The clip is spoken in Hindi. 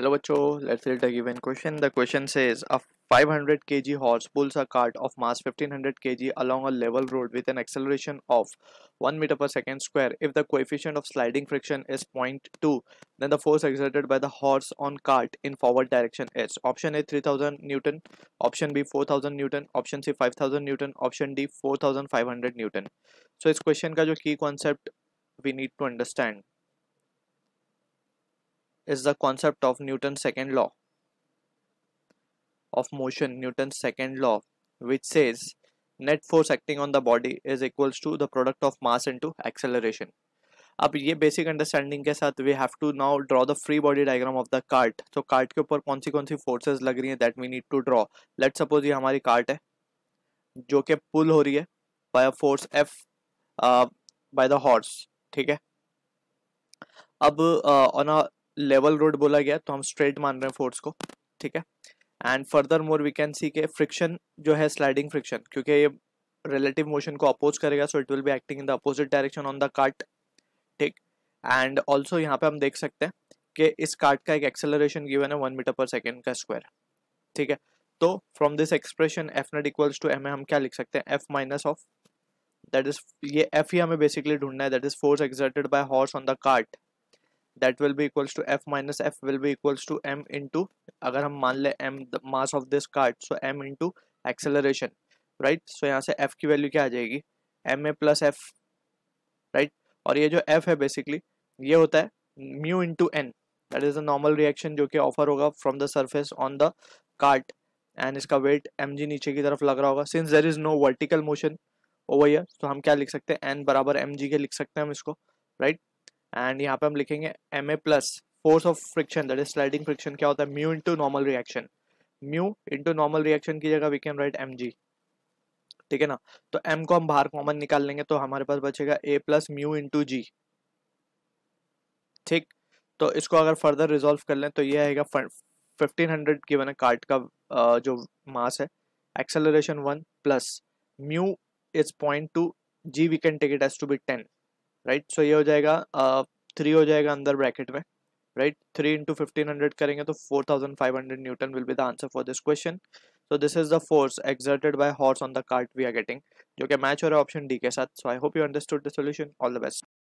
Hello bacho, let's read the given question. The question says a 500 kg horse pulls a cart of mass 1500 kg along a level road with an acceleration of 1 meter per second square. If the coefficient of sliding friction is 0.2, then the force exerted by the horse on cart in forward direction is option A 3000 Newton, option B 4000 Newton, option C 5000 Newton, option D 4500 Newton. So, this question ka jo key concept we need to understand. is the concept of Newton's second law of motion, Newton's second law, which says net force acting on the body is equals to the product of mass into acceleration. अब ये बेसिक अंडरस्टैंडिंग के साथ we have to now draw the free body diagram of the cart तो कार्ट के ऊपर कौन सी कौन सी फोर्सेस लग रही हैं that we need to draw let suppose ये हमारी कार्ट है जो कि पुल हो रही है by force F by the horse ठीक है अब ऑन अ लेवल रोड बोला गया तो हम स्ट्रेट मान रहे हैं फोर्स को ठीक है and further more we can see के फ्रिक्शन जो है स्लाइडिंग फ्रिक्शन क्योंकि ये रिलेटिव मोशन को अपोज करेगा so it will be acting in the opposite direction on the cart ठीक एंड ऑल्सो यहाँ पे हम देख सकते हैं कि इस कार्ट का एक एक्सेलरेशन गिवन है वन मीटर पर सेकेंड का स्क्वायर ठीक है तो from this expression F naught equals to M हम क्या लिख सकते हैं F minus of that is ये एफ ही हमें बेसिकली ढूंढना है that is force exerted by horse on the cart that will be equals to F minus F will be equals to M into अगर हम मान लें M mass of this cart so M into acceleration right so यहाँ से एफ की वैल्यू क्या आ जाएगी M A plus F right और ये जो एफ है बेसिकली ये होता है mu into N that is the normal reaction जो कि ऑफर होगा from the surface on the cart and इसका वेट एम जी नीचे की तरफ लग रहा होगा since there is no vertical motion over here तो हम क्या लिख सकते हैं एन बराबर एम जी के लिख सकते हैं हम इसको राइट right? एंड यहाँ पे हम लिखेंगे M A plus force of friction that is sliding friction क्या होता है mu into normal reaction mu into normal reaction की जगह we can write M G ठीक है ना तो एम को हम बाहर कॉमन निकाल लेंगे तो हमारे पास बचेगा A plus mu into G ठीक तो इसको अगर फर्दर रिजोल्व कर लें तो ये आएगा फिफ्टीन हंड्रेड की है कार्ट का जो मास है acceleration one plus mu is point two G we can take it as to be ten right so ये हो जाएगा थ्री uh, हो जाएगा अंदर ब्रैकेट में right three into fifteen hundred करेंगे तो four thousand five hundred newton will be the answer for this question so this is the force exerted by horse on the cart we are getting जो कि मैच हो रहा है ऑप्शन डी के साथ so I hope you understood the solution all the best